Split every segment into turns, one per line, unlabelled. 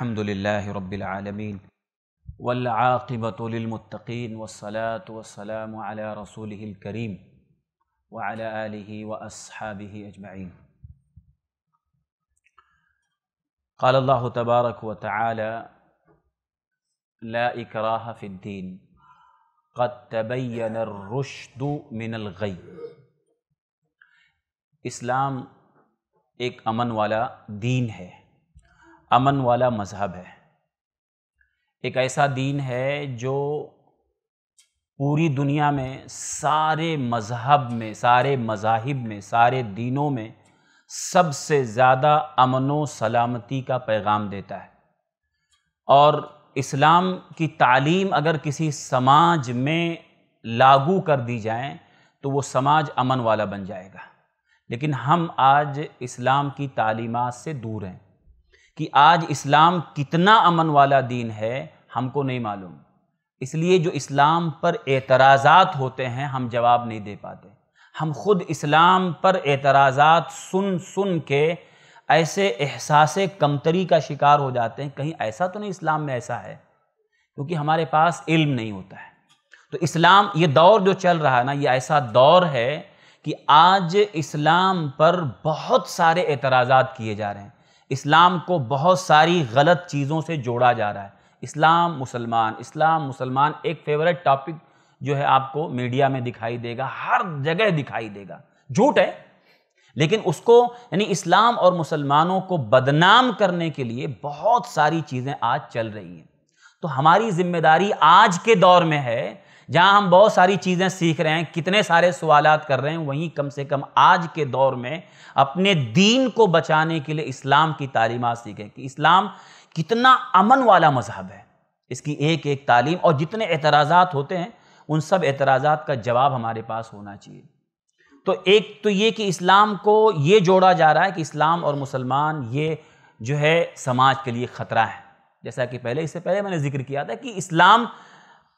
الحمد لله رب العالمين والعاقبة للمتقين والصلاة والسلام على رسوله الكريم وعلى آله وأصحابه أجمعين قال الله تبارك وتعالى لا إكراه في الدين قد تبين الرشد من الغي اسلام ایک امن والا دین ہے अमन वाला मज़हब है एक ऐसा दीन है जो पूरी दुनिया में सारे मज़हब में सारे मज़ाहिब में सारे दीनों में सबसे ज़्यादा अमन व सलामती का पैगाम देता है और इस्लाम की तालीम अगर किसी समाज में लागू कर दी जाए तो वो समाज अमन वाला बन जाएगा लेकिन हम आज इस्लाम की तालीमत से दूर हैं कि आज इस्लाम कितना अमन वाला दीन है हमको नहीं मालूम इसलिए जो इस्लाम पर एतराज़ात होते हैं हम जवाब नहीं दे पाते हम खुद इस्लाम पर एतराज़ात सुन सुन के ऐसे एहसास कमतरी का शिकार हो जाते हैं कहीं ऐसा तो नहीं इस्लाम में ऐसा है क्योंकि हमारे पास इल्म नहीं होता है तो इस्लाम ये दौर जो चल रहा है ना ये ऐसा दौर है कि आज इस्लाम पर बहुत सारे एतराज़ात किए जा रहे हैं इस्लाम को बहुत सारी गलत चीज़ों से जोड़ा जा रहा है इस्लाम मुसलमान इस्लाम मुसलमान एक फेवरेट टॉपिक जो है आपको मीडिया में दिखाई देगा हर जगह दिखाई देगा झूठ है लेकिन उसको यानी इस्लाम और मुसलमानों को बदनाम करने के लिए बहुत सारी चीज़ें आज चल रही हैं तो हमारी जिम्मेदारी आज के दौर में है जहां हम बहुत सारी चीज़ें सीख रहे हैं कितने सारे सवाल कर रहे हैं वहीं कम से कम आज के दौर में अपने दीन को बचाने के लिए इस्लाम की तालीमत सीखें कि इस्लाम कितना अमन वाला मजहब है इसकी एक एक तालीम और जितने एतराज़ात होते हैं उन सब एतराज़ात का जवाब हमारे पास होना चाहिए तो एक तो ये कि इस्लाम को ये जोड़ा जा रहा है कि इस्लाम और मुसलमान ये जो है समाज के लिए ख़तरा है जैसा कि पहले इससे पहले मैंने जिक्र किया था कि इस्लाम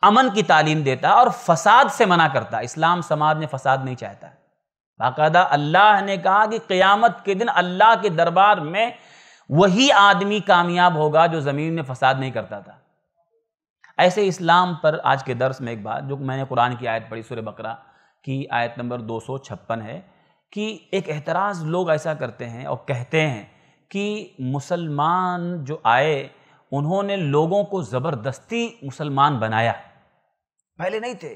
अमन की तालीम देता है और फसाद से मना करता इस्लाम समाज में फसाद नहीं चाहता बाकायदा अल्लाह ने कहा कि क़यामत के दिन अल्लाह के दरबार में वही आदमी कामयाब होगा जो ज़मीन में फसाद नहीं करता था ऐसे इस्लाम पर आज के दर्स में एक बात जो मैंने कुरान की आयत पढ़ी सुरह बकरा की आयत नंबर दो है कि एक एतराज़ लोग ऐसा करते हैं और कहते हैं कि मुसलमान जो आए उन्होंने लोगों को ज़बरदस्ती मुसलमान बनाया पहले नहीं थे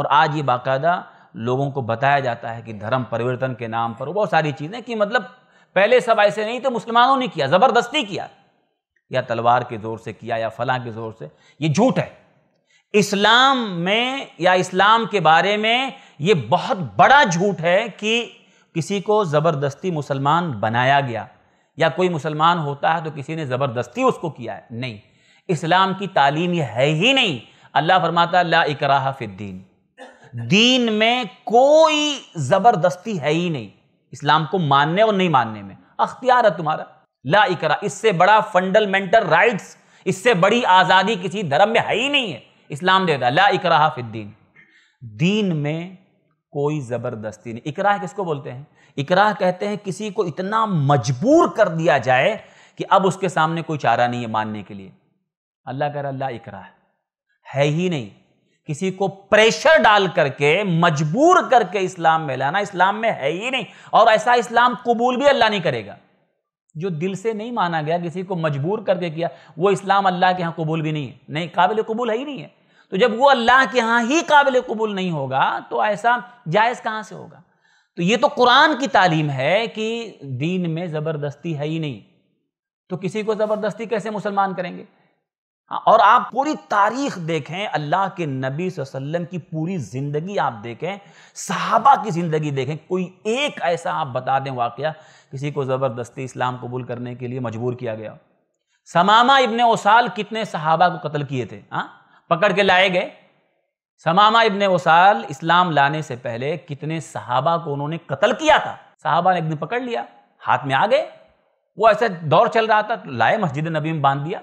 और आज ये बाकायदा लोगों को बताया जाता है कि धर्म परिवर्तन के नाम पर बहुत सारी चीज़ें कि मतलब पहले सब ऐसे नहीं थे मुसलमानों ने किया ज़बरदस्ती किया या तलवार के ज़ोर से किया या फलां के ज़ोर से ये झूठ है इस्लाम में या इस्लाम के बारे में ये बहुत बड़ा झूठ है कि किसी को ज़बरदस्ती मुसलमान बनाया गया या कोई मुसलमान होता है तो किसी ने ज़बरदस्ती उसको किया है नहीं इस्लाम की तालीम ये है ही नहीं अल्लाह फरमाता ला इकराह फिद्दीन दीन में कोई ज़बरदस्ती है ही नहीं इस्लाम को मानने और नहीं मानने में अख्तियार है तुम्हारा ला इकरा इससे बड़ा फंडामेंटल राइट्स इससे बड़ी आज़ादी किसी धर्म में है ही नहीं है इस्लाम देता ला इकराह फिद्दीन दीन में कोई ज़बरदस्ती नहीं इकराह किसको बोलते हैं इकराह कहते हैं किसी को इतना मजबूर कर दिया जाए कि अब उसके सामने कोई चारा नहीं है मानने के लिए अल्लाह कर अल्लाह इकराह है ही नहीं किसी को प्रेशर डाल करके मजबूर करके इस्लाम में लाना इस्लाम में है ही नहीं और ऐसा इस्लाम कबूल भी अल्लाह नहीं करेगा जो दिल से नहीं माना गया किसी को मजबूर करके किया वो इस्लाम अल्लाह के यहाँ कबूल भी नहीं है नहीं काबिल कबूल है ही नहीं है तो जब वो अल्लाह के यहाँ ही काबिल कबूल नहीं होगा तो ऐसा जायज़ कहाँ से होगा तो ये तो कुरान की तालीम है कि दीन में ज़बरदस्ती है ही नहीं तो किसी को ज़बरदस्ती कैसे मुसलमान करेंगे हाँ, और आप पूरी तारीख देखें अल्लाह के नबी वसल्लम की पूरी ज़िंदगी आप देखें सहाबा की ज़िंदगी देखें कोई एक ऐसा आप बता दें वाक़ किसी को ज़बरदस्ती इस्लाम कबूल करने के लिए मजबूर किया गया समामा इबन ओसाल कितने सहाबा को कत्ल किए थे हाँ पकड़ के लाए गए समामा इबन ओसाल इस्लाम लाने से पहले कितने सहाबा को उन्होंने कत्ल किया था सहाबा ने एक दिन पकड़ लिया हाथ में आ गए वो ऐसा दौर चल रहा था लाए मस्जिद नबी में बांध दिया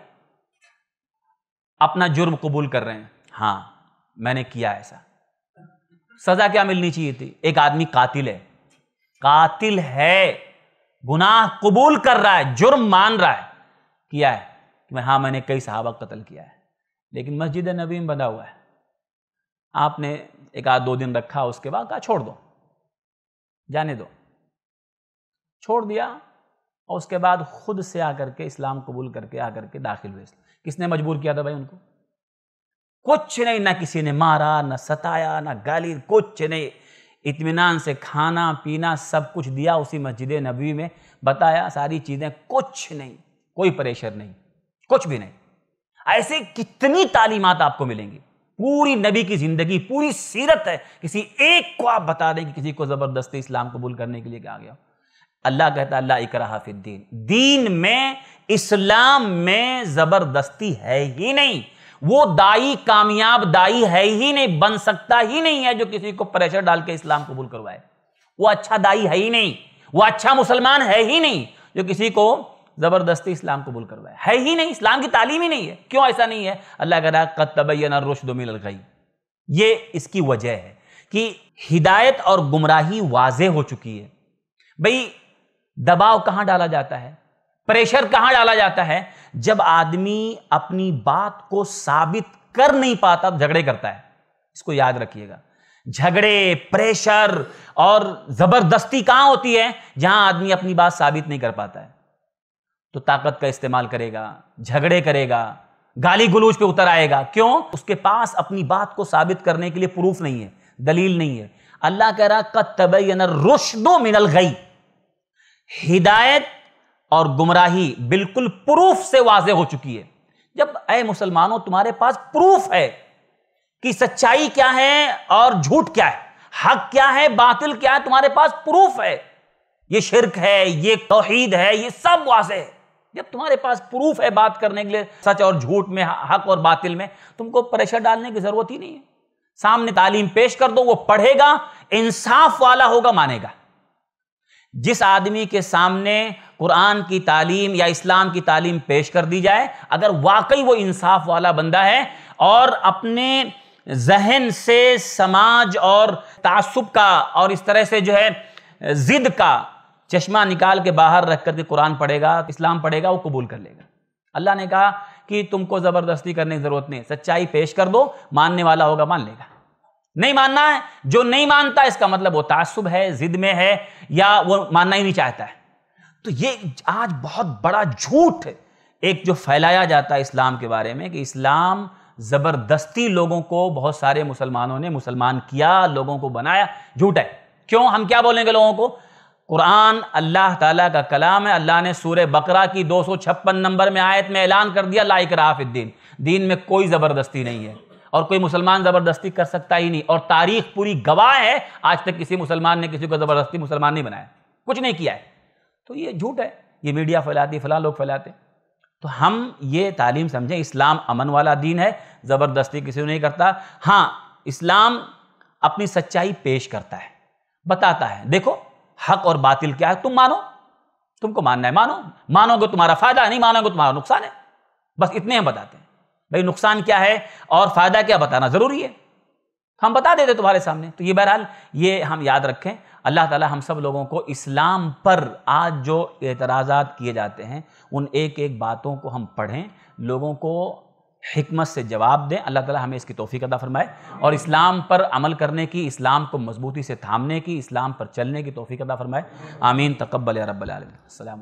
अपना जुर्म कबूल कर रहे हैं हाँ मैंने किया ऐसा सजा क्या मिलनी चाहिए थी एक आदमी कातिल है कातिल है गुनाह कबूल कर रहा है जुर्म मान रहा है किया है कि मैं हाँ मैंने कई सहाबा कत्ल किया है लेकिन मस्जिद नबी में बंधा हुआ है आपने एक आध दो दिन रखा उसके बाद कहा छोड़ दो जाने दो छोड़ दिया और उसके बाद ख़ुद से आकर के इस्लाम कबूल करके आकर के दाखिल हुए किसने मजबूर किया था भाई उनको कुछ नहीं ना किसी ने मारा ना सताया ना गाली कुछ नहीं इतमान से खाना पीना सब कुछ दिया उसी मस्जिद नबी में बताया सारी चीज़ें कुछ नहीं कोई प्रेशर नहीं कुछ भी नहीं ऐसे कितनी तालीमत आपको मिलेंगी पूरी नबी की ज़िंदगी पूरी सीरत है किसी एक को आप बता दें कि किसी को ज़बरदस्ती इस्लाम कबूल करने के लिए क्या गया अल्लाह कहता अल्लाह इकरा हाफिद्दीन दीन में इस्लाम में ज़बरदस्ती है ही नहीं वो दाई कामयाब दाई है ही नहीं बन सकता ही नहीं है जो किसी को प्रेशर डाल के इस्लाम कबूल करवाए वो अच्छा दाई है ही नहीं वो अच्छा मुसलमान है ही नहीं जो किसी को ज़बरदस्ती इस्लाम कबूल करवाए है ही नहीं इस्लाम की तालीम ही नहीं है क्यों ऐसा नहीं है अल्लाह कह रहा है कतबैन रुशदमिल गई ये इसकी वजह है कि हिदायत और गुमराही वाज हो चुकी है भाई दबाव कहां डाला जाता है प्रेशर कहां डाला जाता है जब आदमी अपनी बात को साबित कर नहीं पाता झगड़े करता है इसको याद रखिएगा झगड़े प्रेशर और जबरदस्ती कहां होती है जहां आदमी अपनी बात साबित नहीं कर पाता है तो ताकत का इस्तेमाल करेगा झगड़े करेगा गाली गुलूज पे उतर आएगा क्यों उसके पास अपनी बात को साबित करने के लिए प्रूफ नहीं है दलील नहीं है अल्लाह कह रहा कत तबैन मिनल गई हिदायत और गुमराही बिल्कुल प्रूफ से वाजे हो चुकी है जब ए मुसलमानों तुम्हारे पास प्रूफ है कि सच्चाई क्या है और झूठ क्या है हक क्या है बातिल क्या है तुम्हारे पास प्रूफ है ये शिरक है ये तोहीद है ये सब वाजे है जब तुम्हारे पास प्रूफ है बात करने के लिए सच और झूठ में हक और बातिल में तुमको प्रेशर डालने की जरूरत ही नहीं है सामने तालीम पेश कर दो वो पढ़ेगा इंसाफ वाला होगा मानेगा जिस आदमी के सामने कुरान की तालीम या इस्लाम की तालीम पेश कर दी जाए अगर वाकई वो इंसाफ वाला बंदा है और अपने जहन से समाज और तसब का और इस तरह से जो है ज़िद का चश्मा निकाल के बाहर रख करके कुरान पढ़ेगा इस्लाम पढ़ेगा वो कबूल कर लेगा अल्लाह ने कहा कि तुमको ज़बरदस्ती करने की ज़रूरत नहीं सच्चाई पेश कर दो मानने वाला होगा मान लेगा नहीं मानना है जो नहीं मानता इसका मतलब वो तासुब है जिद में है या वो मानना ही नहीं चाहता है तो ये आज बहुत बड़ा झूठ एक जो फैलाया जाता है इस्लाम के बारे में कि इस्लाम ज़बरदस्ती लोगों को बहुत सारे मुसलमानों ने मुसलमान किया लोगों को बनाया झूठ है क्यों हम क्या बोलेंगे लोगों को कुरान अल्लाह ताला का कलाम है अल्लाह ने सूर्य बकरा की दो नंबर में आयत में ऐलान कर दिया लाइक राफिद्दीन दीन में कोई ज़बरदस्ती नहीं है और कोई मुसलमान ज़बरदस्ती कर सकता ही नहीं और तारीख पूरी गवाह है आज तक किसी मुसलमान ने किसी को ज़बरदस्ती मुसलमान नहीं बनाया कुछ नहीं किया है तो ये झूठ है ये मीडिया फैलाती फला लोग फैलाते तो हम ये तालीम समझें इस्लाम अमन वाला दीन है ज़बरदस्ती किसी को नहीं करता हाँ इस्लाम अपनी सच्चाई पेश करता है बताता है देखो हक और बातिल क्या है तुम मानो तुमको मानना है मानो मानोगे तुम्हारा फायदा है नहीं मानोगे तुम्हारा नुकसान है बस इतने हम बताते हैं भाई नुकसान क्या है और फ़ायदा क्या बताना ज़रूरी है हम बता देते तुम्हारे सामने तो ये बहरहाल ये हम याद रखें अल्लाह ताला हम सब लोगों को इस्लाम पर आज जो एतराज़ात किए जाते हैं उन एक एक बातों को हम पढ़ें लोगों को हमत से जवाब दें अल्लाह ताला हमें इसकी तोफ़ी अदा फरमाए और इस्लाम पर अमल करने की इस्लाम को मजबूती से थामने की इस्लाम पर चलने की तोफ़ी अदा फरमाए आमीन तकबल रबालम